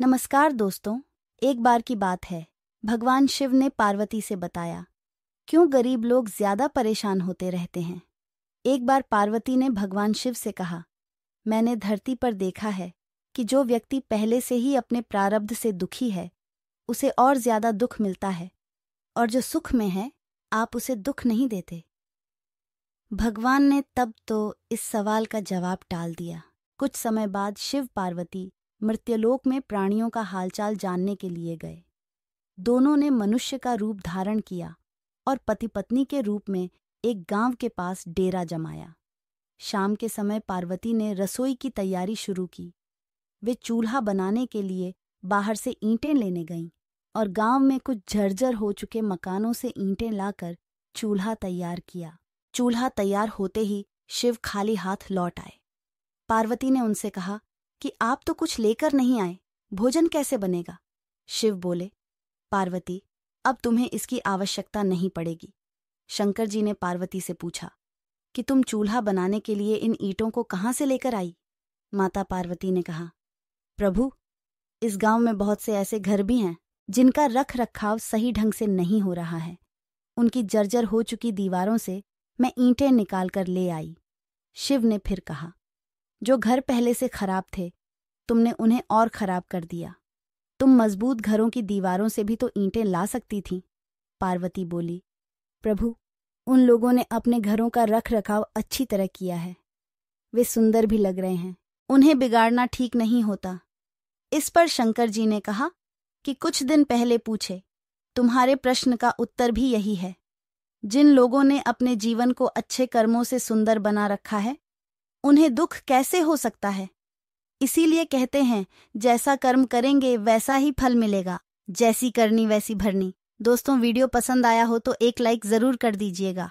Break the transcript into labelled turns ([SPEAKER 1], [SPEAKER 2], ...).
[SPEAKER 1] नमस्कार दोस्तों एक बार की बात है भगवान शिव ने पार्वती से बताया क्यों गरीब लोग ज्यादा परेशान होते रहते हैं एक बार पार्वती ने भगवान शिव से कहा मैंने धरती पर देखा है कि जो व्यक्ति पहले से ही अपने प्रारब्ध से दुखी है उसे और ज्यादा दुख मिलता है और जो सुख में है आप उसे दुख नहीं देते भगवान ने तब तो इस सवाल का जवाब टाल दिया कुछ समय बाद शिव पार्वती मृत्युलोक में प्राणियों का हालचाल जानने के लिए गए दोनों ने मनुष्य का रूप धारण किया और पति पत्नी के रूप में एक गांव के पास डेरा जमाया शाम के समय पार्वती ने रसोई की तैयारी शुरू की वे चूल्हा बनाने के लिए बाहर से ईंटें लेने गईं और गांव में कुछ झरझर हो चुके मकानों से ईंटें लाकर चूल्हा तैयार किया चूल्हा तैयार होते ही शिव खाली हाथ लौट आए पार्वती ने उनसे कहा कि आप तो कुछ लेकर नहीं आए भोजन कैसे बनेगा शिव बोले पार्वती अब तुम्हें इसकी आवश्यकता नहीं पड़ेगी शंकर जी ने पार्वती से पूछा कि तुम चूल्हा बनाने के लिए इन ईंटों को कहाँ से लेकर आई माता पार्वती ने कहा प्रभु इस गांव में बहुत से ऐसे घर भी हैं जिनका रख रखाव सही ढंग से नहीं हो रहा है उनकी जर्जर हो चुकी दीवारों से मैं ईंटें निकालकर ले आई शिव ने फिर कहा जो घर पहले से खराब थे तुमने उन्हें और खराब कर दिया तुम मजबूत घरों की दीवारों से भी तो ईंटें ला सकती थीं पार्वती बोली प्रभु उन लोगों ने अपने घरों का रख रखाव अच्छी तरह किया है वे सुंदर भी लग रहे हैं उन्हें बिगाड़ना ठीक नहीं होता इस पर शंकर जी ने कहा कि कुछ दिन पहले पूछे तुम्हारे प्रश्न का उत्तर भी यही है जिन लोगों ने अपने जीवन को अच्छे कर्मों से सुंदर बना रखा है उन्हें दुख कैसे हो सकता है इसीलिए कहते हैं जैसा कर्म करेंगे वैसा ही फल मिलेगा जैसी करनी वैसी भरनी दोस्तों वीडियो पसंद आया हो तो एक लाइक जरूर कर दीजिएगा